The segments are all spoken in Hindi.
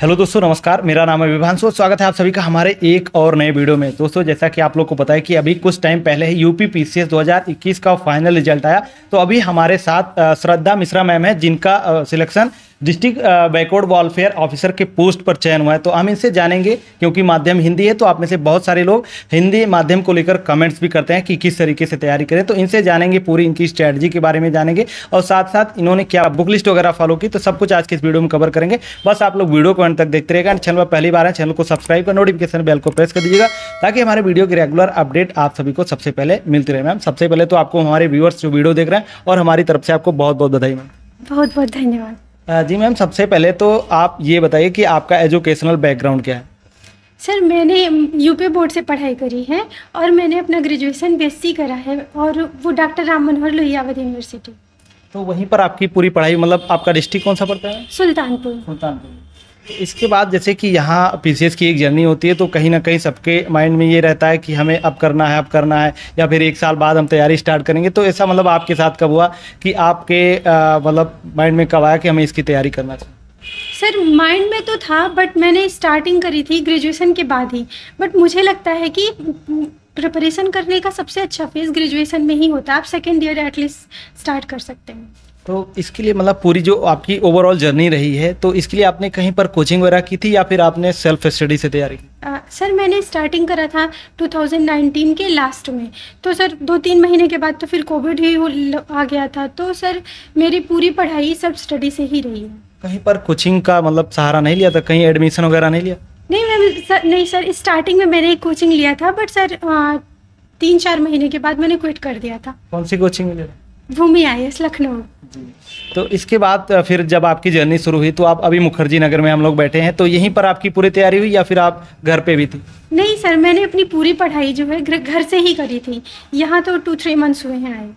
हेलो दोस्तों नमस्कार मेरा नाम है विभांशु और स्वागत है आप सभी का हमारे एक और नए वीडियो में दोस्तों जैसा कि आप लोग को पता है कि अभी कुछ टाइम पहले ही यूपी पीसीएस 2021 का फाइनल रिजल्ट आया तो अभी हमारे साथ श्रद्धा मिश्रा मैम है जिनका selection district backward welfare officer के पोस्ट पर चयन हुआ है तो हम इनसे जानेंगे क्योंकि माध्यम हिंदी है तो आप में से बहुत सारे लोग हिंदी माध्यम को लेकर कमेंट्स भी करते हैं कि किस तरीके से तैयारी करें तो इनसे जानेंगे पूरी इनकी स्ट्रैटेजी के बारे में जानेंगे और साथ साथ इन्होंने क्या बुक लिस्ट वगैरह फॉलो की तो सब कुछ आज के इस वीडियो में कवर करेंगे बस आप लोग वीडियो को अंत तक देखते रहेगा चैनल पर पहली बार है चैनल को सब्सक्राइब कर नोटिफिकेशन बेल को प्रेस कर दीजिएगा ताकि हमारे वीडियो की रेगुलर अपडेट आप सभी को सबसे पहले मिलती रहे मैम सबसे पहले तो आपको हमारे व्यूअर्स जो वीडियो देख रहे हैं और हमारी तरफ से आपको बहुत बहुत बधाई मैम बहुत बहुत धन्यवाद जी मैम सबसे पहले तो आप ये बताइए कि आपका एजुकेशनल बैकग्राउंड क्या है सर मैंने यूपी बोर्ड से पढ़ाई करी है और मैंने अपना ग्रेजुएशन बी करा है और वो डॉक्टर राम मनोहर लोहियावत यूनिवर्सिटी तो वहीं पर आपकी पूरी पढ़ाई मतलब आपका डिस्ट्रिक्ट कौन सा पड़ता है सुल्तानपुर सुल्तानपुर इसके बाद जैसे कि यहाँ पी की एक जर्नी होती है तो कहीं ना कहीं सबके माइंड में ये रहता है कि हमें अब करना है अब करना है या फिर एक साल बाद हम तैयारी स्टार्ट करेंगे तो ऐसा मतलब आपके साथ कब हुआ कि आपके मतलब माइंड में कब आया कि हमें इसकी तैयारी करना चाहिए सर माइंड में तो था बट मैंने स्टार्टिंग करी थी ग्रेजुएशन के बाद ही बट मुझे लगता है कि प्रिपरेशन करने का सबसे अच्छा फेज़ ग्रेजुएशन में ही होता है आप सेकेंड ईयर एटलीस्ट स्टार्ट कर सकते हैं तो इसके लिए मतलब पूरी जो आपकी ओवरऑल जर्नी रही है तो इसके लिए आपने कहीं पर कोचिंग वगैरह की थी या फिर आपने सेल्फ स्टडी से तैयारी की आ, सर मैंने स्टार्टिंग करा था 2019 के लास्ट में तो सर दो तीन महीने के बाद तो फिर कोविड ही आ गया था तो सर मेरी पूरी पढ़ाई सब स्टडी से ही रही है कहीं पर कोचिंग का मतलब सहारा नहीं लिया था कहीं एडमिशन वगैरह नहीं लिया नहीं मैम सर नहीं सर स्टार्टिंग में मैंने कोचिंग लिया था बट सर तीन चार महीने के बाद मैंने क्विट कर दिया था कौन सी कोचिंग लिया भूमि आई एस लखनऊ तो इसके बाद फिर जब आपकी जर्नी शुरू हुई तो आप अभी मुखर्जी नगर में हम लोग बैठे हैं तो यहीं पर आपकी पूरी तैयारी हुई या फिर आप घर पे भी थी नहीं सर मैंने अपनी पूरी पढ़ाई जो है घर से ही करी थी यहाँ तो टू थ्री मंथ्स हुए हैं आए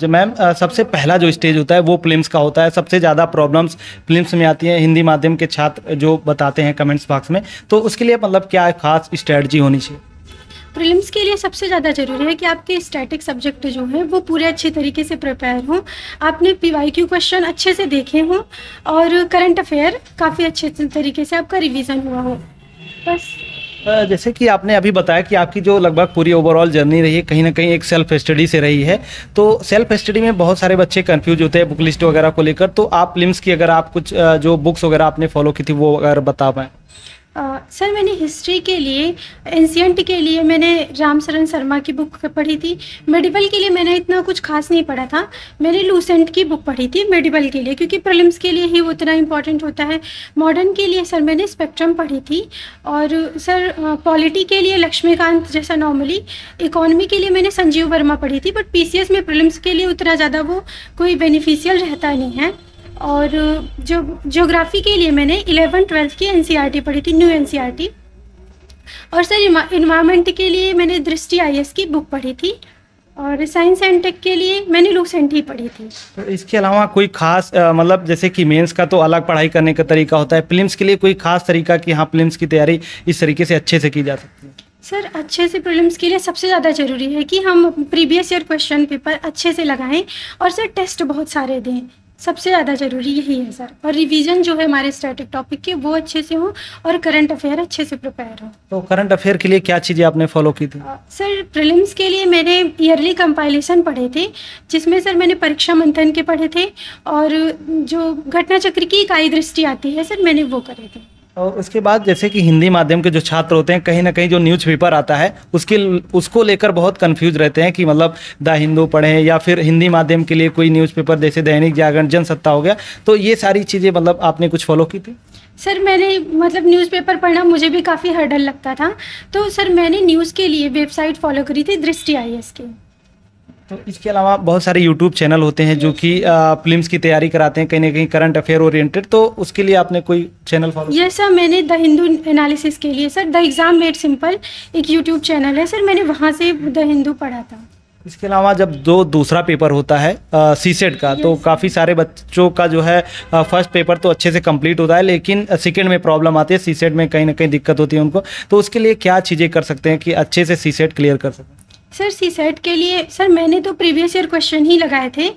जो मैम सबसे पहला जो स्टेज होता है वो फिल्म्स का होता है सबसे ज़्यादा प्रॉब्लम्स फिल्म्स में आती हैं हिंदी माध्यम के छात्र जो बताते हैं कमेंट्स बॉक्स में तो उसके लिए मतलब क्या खास स्ट्रैटी होनी चाहिए प्रीलिम्स के लिए सबसे ज़्यादा ज़रूरी है कि आपके स्टैटिक सब्जेक्ट जो हैं वो पूरे अच्छे तरीके से प्रिपेयर हों आपने पी वाई क्यू क्वेश्चन अच्छे से देखे हों और करंट अफेयर काफ़ी अच्छे तरीके से आपका रिविज़न हुआ हो बस जैसे कि आपने अभी बताया कि आपकी जो लगभग पूरी ओवरऑल जर्नी रही है कहीं ना कहीं एक सेल्फ स्टडी से रही है तो सेल्फ स्टडी में बहुत सारे बच्चे कंफ्यूज होते हैं बुक लिस्ट वगैरह को लेकर तो आप लिम्स की अगर आप कुछ जो बुक्स वगैरह आपने फॉलो की थी वो अगर बता पाएँ सर मैंने हिस्ट्री के लिए एंशियंट के लिए मैंने रामचरण शर्मा की बुक पढ़ी थी मेडिवल के लिए मैंने इतना कुछ खास नहीं पढ़ा था मैंने लूसेंट की बुक पढ़ी थी मेडिवल के लिए क्योंकि प्रलिम्स के लिए ही वो इतना होता है मॉडर्न के लिए सर मैंने स्पेक्ट्रम पढ़ी थी और सर पॉलिटी के लिए लक्ष्मीकांत जैसा नॉर्मली इकोनॉमी के लिए मैंने संजीव वर्मा पढ़ी थी बट पी में प्रलिम्स के लिए उतना ज़्यादा वो कोई बेनिफिशियल रहता नहीं है और जो जोग्राफ़ी के लिए मैंने इलेवन ट्वेल्थ की एन e पढ़ी थी न्यू एन e और सर इन्वामेंट के लिए मैंने दृष्टि आई की बुक पढ़ी थी और साइंस एंड टेक के लिए मैंने लूसेंट ही पढ़ी थी तो इसके अलावा कोई खास मतलब जैसे कि मेंस का तो अलग पढ़ाई करने का तरीका होता है प्लिम्स के लिए कोई खास तरीका कि हाँ प्लिम्स की तैयारी इस तरीके से अच्छे से की जा सकती है सर अच्छे से प्रॉब्लम्स के लिए सबसे ज़्यादा ज़रूरी है कि हम प्रीवियस ईयर क्वेश्चन पेपर अच्छे से लगाएं और सर टेस्ट बहुत सारे दें सबसे ज़्यादा ज़रूरी यही है सर और रिवीजन जो है हमारे स्टैटिक टॉपिक के वो अच्छे से हो और करंट अफेयर अच्छे से प्रिपेयर हो तो करंट अफेयर के लिए क्या चीज़ें आपने फॉलो की थी सर प्रिलिम्स के लिए मैंने ईयरली कंपाइलेशन पढ़े थे जिसमें सर मैंने परीक्षा मंथन के पढ़े थे और जो घटना चक्र की इकाई दृष्टि आती है सर मैंने वो करे थे और उसके बाद जैसे कि हिंदी माध्यम के जो छात्र होते हैं कहीं ना कहीं जो न्यूज पेपर आता है उसके उसको लेकर बहुत कंफ्यूज रहते हैं कि मतलब द हिंदू पढ़ें या फिर हिंदी माध्यम के लिए कोई न्यूज़ पेपर जैसे दैनिक जागरण जनसत्ता हो गया तो ये सारी चीज़ें मतलब आपने कुछ फॉलो की थी सर मैंने मतलब न्यूज़पेपर पढ़ना मुझे भी काफ़ी हर्डल लगता था तो सर मैंने न्यूज़ के लिए वेबसाइट फॉलो करी थी दृष्टि आई की तो इसके अलावा बहुत सारे यूट्यूब चैनल होते हैं जो कि फिल्म्स की तैयारी कराते हैं कहीं ना कहीं करंट अफेयर ओरिएंटेड तो उसके लिए आपने कोई चैनल फॉलो यस सर मैंने द हिंदू एनालिसिस के लिए sir the exam made simple एक यूट्यूब चैनल है सर मैंने वहाँ से द हिंदू पढ़ा था इसके अलावा जब दो दूसरा पेपर होता है सी सेट का तो काफ़ी सारे बच्चों का जो है फर्स्ट पेपर तो अच्छे से कंप्लीट होता है लेकिन सेकेंड में प्रॉब्लम आती है सी सेट में कहीं ना कहीं दिक्कत होती है उनको तो उसके लिए क्या चीज़ें कर सकते हैं कि अच्छे से सी सेट क्लियर कर सकते हैं सर सी सेट के लिए सर मैंने तो प्रीवियस ईयर क्वेश्चन ही लगाए थे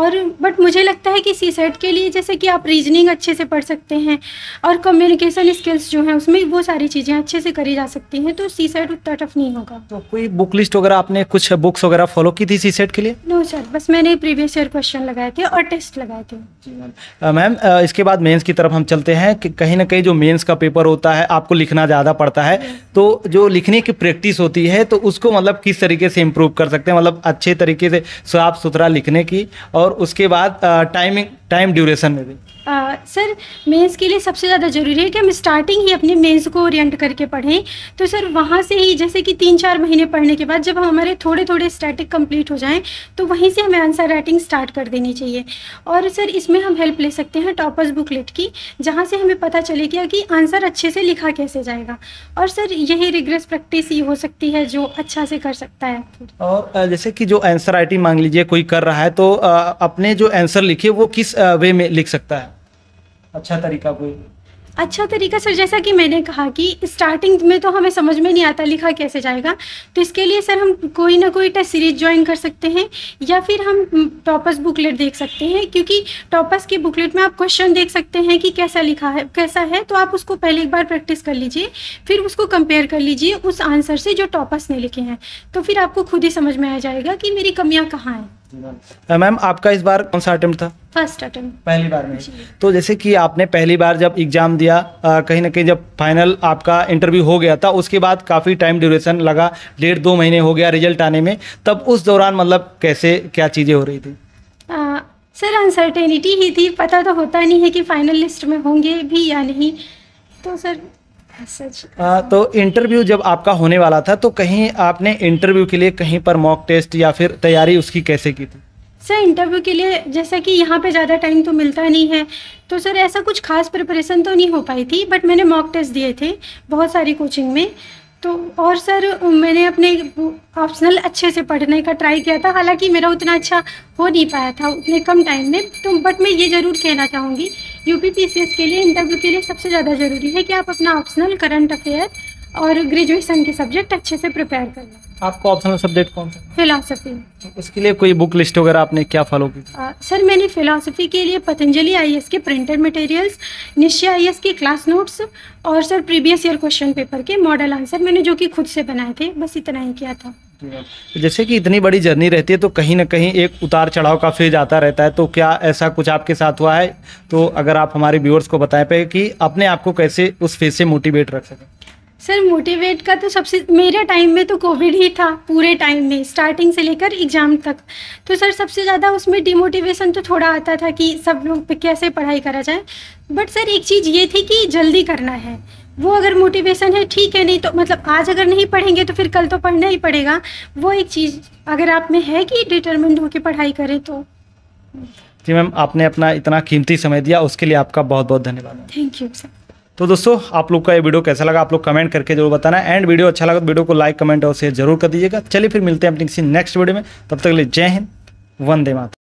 और बट मुझे लगता है कि सी सेट के लिए जैसे कि आप रीजनिंग अच्छे से पढ़ सकते हैं और कम्युनिकेशन स्किल्स जो हैं उसमें वो सारी चीज़ें अच्छे से करी जा सकती हैं तो सी सेट उतना टफ नहीं होगा तो कोई बुक लिस्ट वगैरह आपने कुछ बुक्स वगैरह फॉलो की थी सी सेट के लिए नो सर बस मैंने प्रीवियस ईयर क्वेश्चन लगाए थे और टेस्ट लगाए थे मैम इसके बाद मेन्स की तरफ हम चलते हैं कि कहीं ना कहीं जो मेन्स का पेपर होता है आपको लिखना ज़्यादा पड़ता है तो जो लिखने की प्रैक्टिस होती है तो उसको मतलब किस तरीके से इम्प्रूव कर सकते हैं मतलब अच्छे तरीके से साफ सुथरा लिखने की और उसके बाद टाइमिंग टाइम ड्यूरेशन में भी आ, सर मेंस के लिए सबसे ज़्यादा ज़रूरी है कि हम स्टार्टिंग ही अपने मेंस को ओरिएंट करके पढ़ें तो सर वहाँ से ही जैसे कि तीन चार महीने पढ़ने के बाद जब हमारे थोड़े थोड़े स्टैटिक कंप्लीट हो जाएं तो वहीं से हमें आंसर राइटिंग स्टार्ट कर देनी चाहिए और सर इसमें हम हेल्प ले सकते हैं टॉपर्स बुकलेट की जहाँ से हमें पता चले गया कि आंसर अच्छे से लिखा कैसे जाएगा और सर यही रिग्रेस प्रैक्टिस ही हो सकती है जो अच्छा से कर सकता है और जैसे कि जो आंसर राइटिंग मांग लीजिए कोई कर रहा है तो अपने जो आंसर लिखे वो किस वे में लिख सकता है अच्छा तरीका कोई अच्छा तरीका सर जैसा कि मैंने कहा कि स्टार्टिंग में तो हमें समझ में नहीं आता लिखा कैसे जाएगा तो इसके लिए सर हम कोई ना कोई टेस्ट सीरीज ज्वाइन कर सकते हैं या फिर हम टॉपस बुकलेट देख सकते हैं क्योंकि टॉपस के बुकलेट में आप क्वेश्चन देख सकते हैं कि कैसा लिखा है कैसा है तो आप उसको पहले एक बार प्रैक्टिस कर लीजिए फिर उसको कंपेयर कर लीजिए उस आंसर से जो टॉपस ने लिखे हैं तो फिर आपको खुद ही समझ में आ जाएगा कि मेरी कमियाँ कहाँ हैं मैम आपका इस बार कौन सा अटेम्प्ट था फर्स्ट अटेम्प्ट पहली बार में तो जैसे कि आपने पहली बार जब एग्ज़ाम दिया आ, कहीं ना कहीं जब फाइनल आपका इंटरव्यू हो गया था उसके बाद काफ़ी टाइम ड्यूरेशन लगा डेढ़ दो महीने हो गया रिजल्ट आने में तब उस दौरान मतलब कैसे क्या चीज़ें हो रही थी आ, सर अनसर्टेनिटी ही थी पता तो होता नहीं है कि फाइनल लिस्ट में होंगे भी या नहीं तो सर तो इंटरव्यू जब आपका होने वाला था तो कहीं आपने इंटरव्यू के लिए कहीं पर मॉक टेस्ट या फिर तैयारी उसकी कैसे की थी सर इंटरव्यू के लिए जैसा कि यहाँ पे ज़्यादा टाइम तो मिलता नहीं है तो सर ऐसा कुछ खास प्रिपरेशन तो नहीं हो पाई थी बट मैंने मॉक टेस्ट दिए थे बहुत सारी कोचिंग में तो और सर मैंने अपने ऑप्शनल अच्छे से पढ़ने का ट्राई किया था हालांकि मेरा उतना अच्छा हो नहीं पाया था उतने कम टाइम में तो बट मैं ये ज़रूर कहना चाहूँगी यू पी के लिए इंटरव्यू के लिए सबसे ज़्यादा ज़रूरी है कि आप अपना ऑप्शनल करंट अफेयर और ग्रेजुएशन के सब्जेक्ट अच्छे से प्रिपेयर करना आपका ऑप्शनल सब्जेक्ट कौन सा फिलोसफी उसके लिए कोई बुक लिस्ट वगैरह आपने क्या फॉलो की सर मैंने फिलोसफी के लिए पतंजलि आई के प्रिंटेड मटेरियल्स निश्चय आई के क्लास नोट्स और sir previous year question paper के मॉडल आंसर मैंने जो कि खुद से बनाए थे बस इतना ही किया था जैसे कि इतनी बड़ी जर्नी रहती है तो कहीं ना कहीं एक उतार चढ़ाव का फेज आता रहता है तो क्या ऐसा कुछ आपके साथ हुआ है तो अगर आप हमारे व्यूअर्स को बताएं पे कि अपने आप को कैसे उस फेज से मोटिवेट रख सकें सर मोटिवेट का तो सबसे मेरे टाइम में तो कोविड ही था पूरे टाइम में स्टार्टिंग से लेकर एग्ज़ाम तक तो सर सबसे ज़्यादा उसमें डिमोटिवेशन तो थोड़ा आता था कि सब लोग कैसे पढ़ाई करा जाए बट सर एक चीज़ ये थी कि जल्दी करना है वो अगर मोटिवेशन है ठीक है नहीं तो मतलब आज अगर नहीं पढ़ेंगे तो फिर कल तो पढ़ना ही पड़ेगा वो एक चीज़ अगर आप में है कि डिटर्मेंट होकर पढ़ाई करें तो जी मैम आपने अपना इतना कीमती समय दिया उसके लिए आपका बहुत बहुत धन्यवाद थैंक यू सर तो दोस्तों आप लोग का ये वीडियो कैसा लगा आप लोग कमेंट करके जरूर बताना एंड वीडियो अच्छा लगा तो वीडियो को लाइक कमेंट और शेयर जरूर कर दीजिएगा चलिए फिर मिलते हैं अपनी किसी नेक्स्ट वीडियो में तब तक के लिए जय हिंद वंदे माता